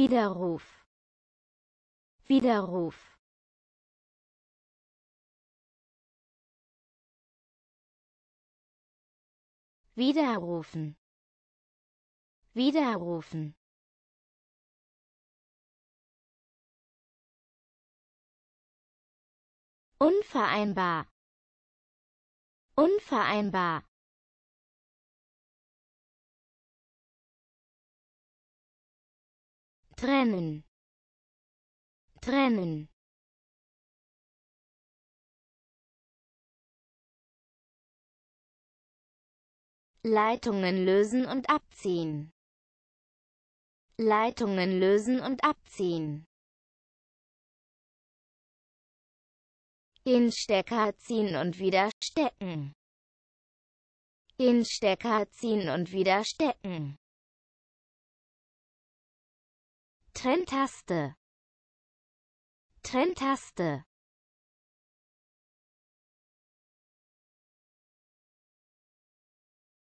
Widerruf. Widerruf. Widerrufen. Widerrufen. Unvereinbar. Unvereinbar. trennen trennen Leitungen lösen und abziehen. Leitungen lösen und abziehen. Den Stecker ziehen und wieder stecken. Den Stecker ziehen und wieder stecken. Trenntaste Trenntaste